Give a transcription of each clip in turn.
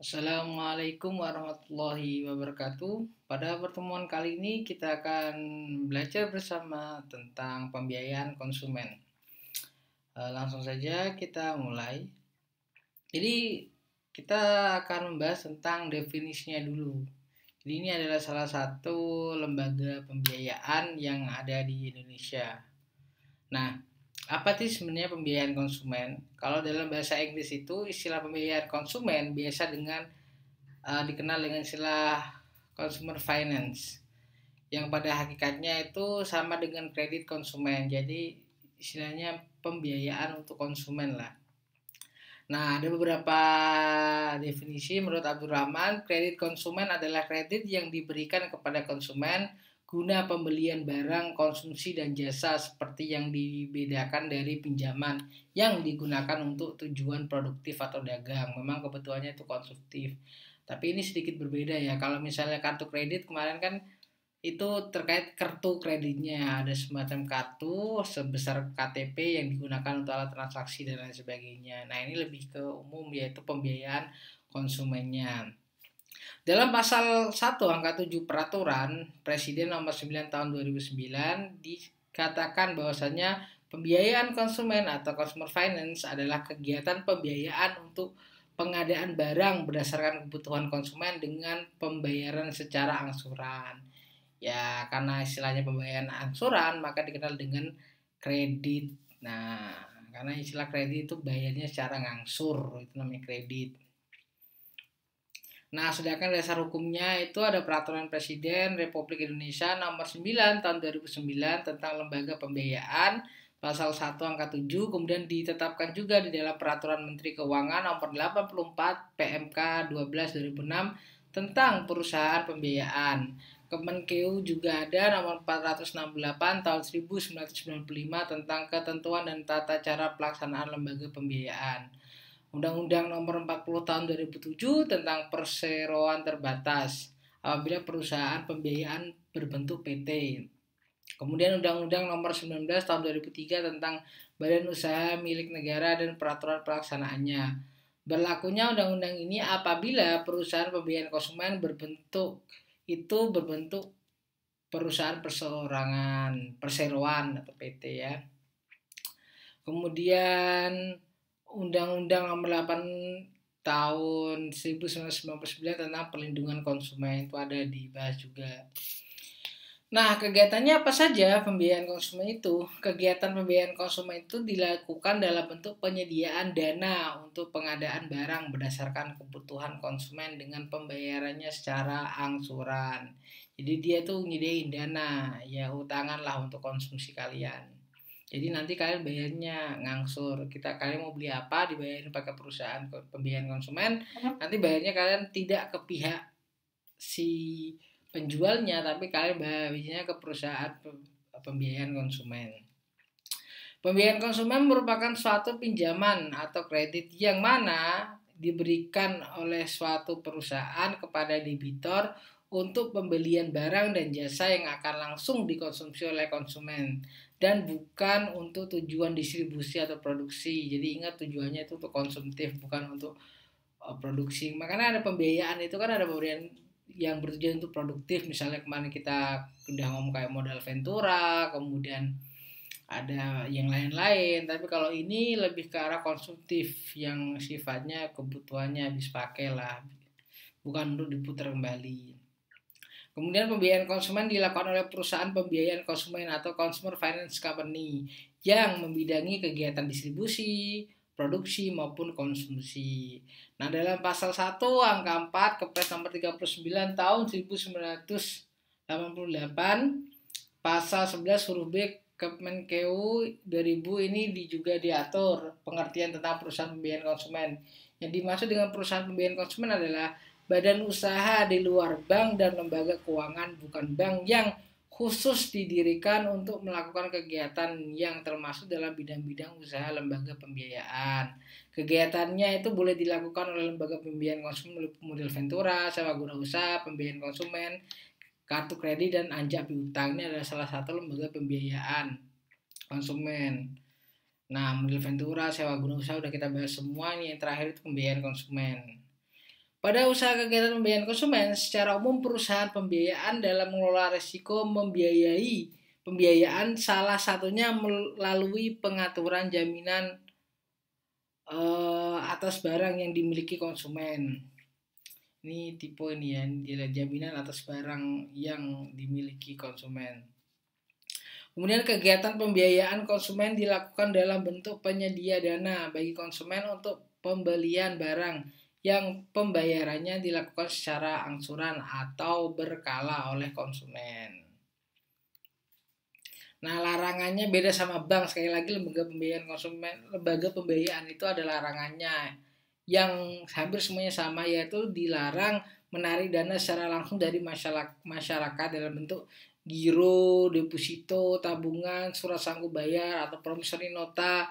Assalamualaikum warahmatullahi wabarakatuh. Pada pertemuan kali ini kita akan belajar bersama tentang pembiayaan konsumen. Eh, langsung saja kita mulai. Jadi kita akan membahas tentang definisinya dulu. Jadi ini adalah salah satu lembaga pembiayaan yang ada di Indonesia. Nah, apa sih sebenarnya pembiayaan konsumen? Kalau dalam bahasa Inggris itu istilah pembiayaan konsumen biasa dengan uh, dikenal dengan istilah consumer finance yang pada hakikatnya itu sama dengan kredit konsumen. Jadi istilahnya pembiayaan untuk konsumen lah. Nah, ada beberapa definisi menurut Abdurrahman, kredit konsumen adalah kredit yang diberikan kepada konsumen guna pembelian barang, konsumsi, dan jasa seperti yang dibedakan dari pinjaman yang digunakan untuk tujuan produktif atau dagang. Memang kebetulannya itu konsumtif. Tapi ini sedikit berbeda ya. Kalau misalnya kartu kredit kemarin kan itu terkait kartu kreditnya. Ada semacam kartu sebesar KTP yang digunakan untuk alat transaksi dan lain sebagainya. Nah ini lebih ke umum yaitu pembiayaan konsumennya. Dalam pasal 1 angka 7 peraturan Presiden nomor 9 tahun 2009 dikatakan bahwasanya pembiayaan konsumen atau consumer finance adalah kegiatan pembiayaan untuk pengadaan barang berdasarkan kebutuhan konsumen dengan pembayaran secara angsuran. Ya, karena istilahnya pembayaran angsuran maka dikenal dengan kredit. Nah, karena istilah kredit itu bayarnya secara ngangsur, itu namanya kredit. Nah, sedangkan dasar hukumnya itu ada peraturan Presiden Republik Indonesia nomor 9 tahun 2009 tentang lembaga pembiayaan pasal 1 angka 7 kemudian ditetapkan juga di dalam peraturan Menteri Keuangan nomor 84 PMK 12 2006 tentang perusahaan pembiayaan. Kemenkeu juga ada nomor 468 tahun 1995 tentang ketentuan dan tata cara pelaksanaan lembaga pembiayaan. Undang-Undang Nomor 40 Tahun 2007 tentang Perseroan Terbatas apabila perusahaan pembiayaan berbentuk PT. Kemudian Undang-Undang Nomor 19 Tahun 2003 tentang Badan Usaha Milik Negara dan peraturan pelaksanaannya. Berlakunya undang-undang ini apabila perusahaan pembiayaan konsumen berbentuk itu berbentuk perusahaan perseorangan, perseroan atau PT ya. Kemudian Undang-Undang Nomor 8 tahun 1999 tentang perlindungan konsumen itu ada dibahas juga. Nah, kegiatannya apa saja pembiayaan konsumen itu? Kegiatan pembiayaan konsumen itu dilakukan dalam bentuk penyediaan dana untuk pengadaan barang berdasarkan kebutuhan konsumen dengan pembayarannya secara angsuran. Jadi dia tuh nyediain dana, ya utangan lah untuk konsumsi kalian. Jadi nanti kalian bayarnya ngangsur. Kita kalian mau beli apa dibayarin pakai perusahaan pembiayaan konsumen. Nanti bayarnya kalian tidak ke pihak si penjualnya tapi kalian bayarnya ke perusahaan pembiayaan konsumen. Pembiayaan konsumen merupakan suatu pinjaman atau kredit yang mana diberikan oleh suatu perusahaan kepada debitor untuk pembelian barang dan jasa yang akan langsung dikonsumsi oleh konsumen dan bukan untuk tujuan distribusi atau produksi. Jadi ingat tujuannya itu untuk konsumtif bukan untuk eh, produksi. Makanya ada pembiayaan itu kan ada pemberian yang bertujuan untuk produktif. Misalnya kemarin kita udah ngomong kayak modal Ventura, kemudian ada yang lain-lain tapi kalau ini lebih ke arah konsumtif yang sifatnya kebutuhannya habis pakai lah bukan untuk diputar kembali Kemudian pembiayaan konsumen dilakukan oleh perusahaan pembiayaan konsumen atau consumer finance company yang membidangi kegiatan distribusi, produksi maupun konsumsi. Nah, dalam pasal 1 angka 4 Kepres nomor 39 tahun 1988 pasal 11 huruf B Kemenkeu 2000 ini juga diatur pengertian tentang perusahaan pembiayaan konsumen. Yang dimaksud dengan perusahaan pembiayaan konsumen adalah badan usaha di luar bank dan lembaga keuangan bukan bank yang khusus didirikan untuk melakukan kegiatan yang termasuk dalam bidang-bidang usaha lembaga pembiayaan. Kegiatannya itu boleh dilakukan oleh lembaga pembiayaan konsumen model Ventura, sewa guna usaha, pembiayaan konsumen, kartu kredit dan anjak piutang ini adalah salah satu lembaga pembiayaan konsumen. Nah, model Ventura, sewa guna usaha udah kita bahas semua ini Yang terakhir itu pembiayaan konsumen. Pada usaha kegiatan pembiayaan konsumen, secara umum perusahaan pembiayaan dalam mengelola risiko membiayai pembiayaan salah satunya melalui pengaturan jaminan e, atas barang yang dimiliki konsumen. Ini tipe ini ya, ini jaminan atas barang yang dimiliki konsumen. Kemudian kegiatan pembiayaan konsumen dilakukan dalam bentuk penyedia dana bagi konsumen untuk pembelian barang yang pembayarannya dilakukan secara angsuran atau berkala oleh konsumen. Nah, larangannya beda sama bank. Sekali lagi lembaga pembiayaan konsumen, lembaga pembiayaan itu ada larangannya yang hampir semuanya sama yaitu dilarang menarik dana secara langsung dari masyarakat, masyarakat dalam bentuk giro, deposito, tabungan, surat sanggup bayar atau promissory nota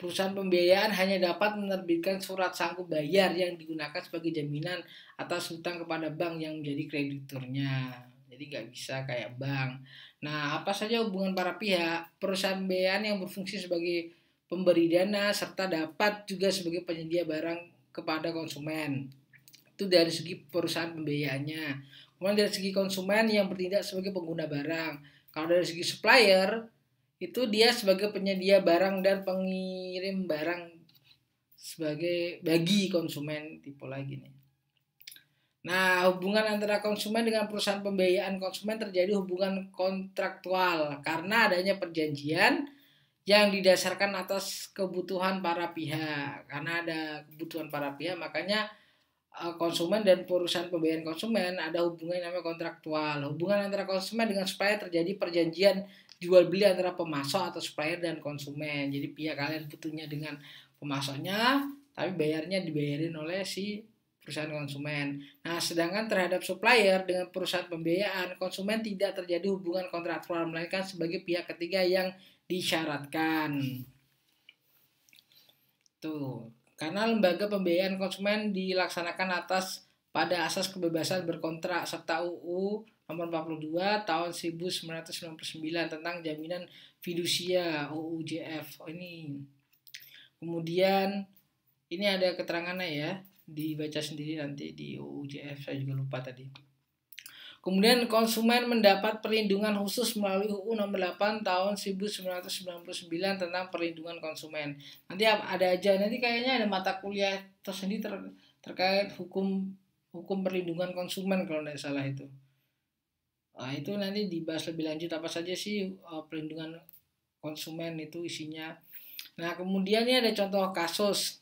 perusahaan pembiayaan hanya dapat menerbitkan surat sanggup bayar yang digunakan sebagai jaminan atas hutang kepada bank yang menjadi krediturnya. Jadi nggak bisa kayak bank. Nah, apa saja hubungan para pihak? Perusahaan pembiayaan yang berfungsi sebagai pemberi dana serta dapat juga sebagai penyedia barang kepada konsumen. Itu dari segi perusahaan pembiayaannya. Kemudian dari segi konsumen yang bertindak sebagai pengguna barang. Kalau dari segi supplier, itu dia sebagai penyedia barang dan pengirim barang sebagai bagi konsumen tipe lagi nih. Nah, hubungan antara konsumen dengan perusahaan pembiayaan konsumen terjadi hubungan kontraktual karena adanya perjanjian yang didasarkan atas kebutuhan para pihak. Karena ada kebutuhan para pihak, makanya eh, konsumen dan perusahaan pembiayaan konsumen ada hubungan yang namanya kontraktual. Hubungan antara konsumen dengan supplier terjadi perjanjian jual beli antara pemasok atau supplier dan konsumen. Jadi pihak kalian butuhnya dengan pemasoknya, tapi bayarnya dibayarin oleh si perusahaan konsumen. Nah, sedangkan terhadap supplier dengan perusahaan pembiayaan, konsumen tidak terjadi hubungan kontraktual melainkan sebagai pihak ketiga yang disyaratkan. Tuh, karena lembaga pembiayaan konsumen dilaksanakan atas pada asas kebebasan berkontrak serta UU nomor 42 tahun 1999 tentang jaminan fidusia OUJF. Oh, ini. Kemudian ini ada keterangannya ya, dibaca sendiri nanti di OUJF saya juga lupa tadi. Kemudian konsumen mendapat perlindungan khusus melalui UU nomor 8 tahun 1999 tentang perlindungan konsumen. Nanti ada aja nanti kayaknya ada mata kuliah tersendiri ter terkait hukum hukum perlindungan konsumen kalau tidak salah itu. Nah, itu nanti dibahas lebih lanjut apa saja sih uh, perlindungan konsumen itu isinya. Nah, kemudian ini ada contoh kasus.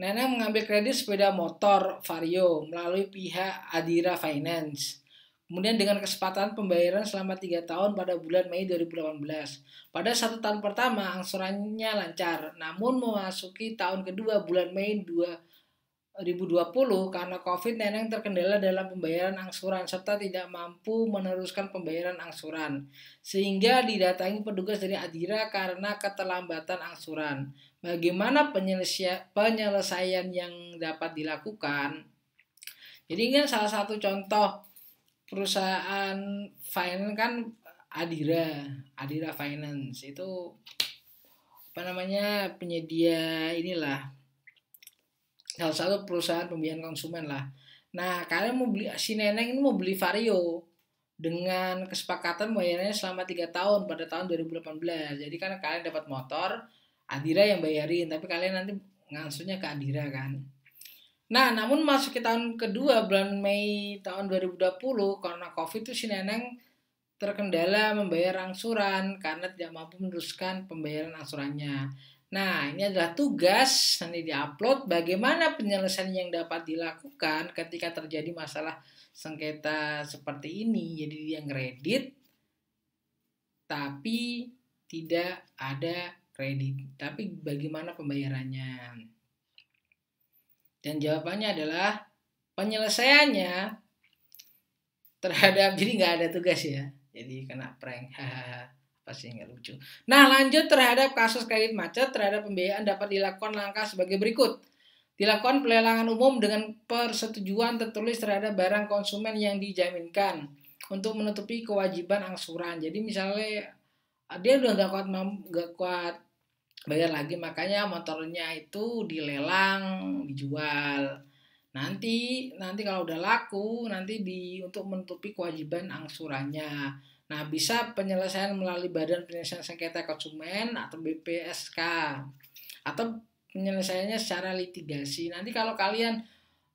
Nenek mengambil kredit sepeda motor Vario melalui pihak Adira Finance. Kemudian dengan kesempatan pembayaran selama 3 tahun pada bulan Mei 2018. Pada satu tahun pertama, angsurannya lancar. Namun memasuki tahun kedua bulan Mei 2 2020 karena COVID Neneng terkendala dalam pembayaran angsuran serta tidak mampu meneruskan pembayaran angsuran sehingga didatangi petugas dari Adira karena keterlambatan angsuran. Bagaimana penyelesaian, yang dapat dilakukan? Jadi ini kan salah satu contoh perusahaan finance kan Adira, Adira Finance itu apa namanya penyedia inilah salah satu perusahaan pembiayaan konsumen lah. Nah, kalian mau beli si Neneng ini mau beli Vario dengan kesepakatan bayarnya selama 3 tahun pada tahun 2018. Jadi karena kalian dapat motor, Adira yang bayarin, tapi kalian nanti ngasuhnya ke Adira kan. Nah, namun masuk ke tahun kedua bulan Mei tahun 2020 karena Covid itu si Neneng terkendala membayar angsuran karena tidak mampu meneruskan pembayaran angsurannya. Nah, ini adalah tugas nanti diupload bagaimana penyelesaian yang dapat dilakukan ketika terjadi masalah sengketa seperti ini. Jadi dia ngeredit tapi tidak ada kredit. Tapi bagaimana pembayarannya? Dan jawabannya adalah penyelesaiannya terhadap jadi nggak ada tugas ya. Jadi kena prank pasti nggak lucu. Nah, lanjut terhadap kasus kredit macet terhadap pembiayaan dapat dilakukan langkah sebagai berikut. Dilakukan pelelangan umum dengan persetujuan tertulis terhadap barang konsumen yang dijaminkan untuk menutupi kewajiban angsuran. Jadi misalnya ah, dia udah nggak kuat nggak kuat bayar lagi makanya motornya itu dilelang dijual nanti nanti kalau udah laku nanti di untuk menutupi kewajiban angsurannya Nah, bisa penyelesaian melalui Badan Penyelesaian Sengketa Konsumen atau BPSK atau penyelesaiannya secara litigasi. Nanti kalau kalian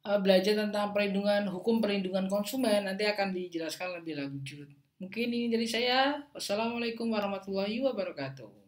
eh, belajar tentang perlindungan hukum perlindungan konsumen nanti akan dijelaskan lebih lanjut. Mungkin ini dari saya. Wassalamualaikum warahmatullahi wabarakatuh.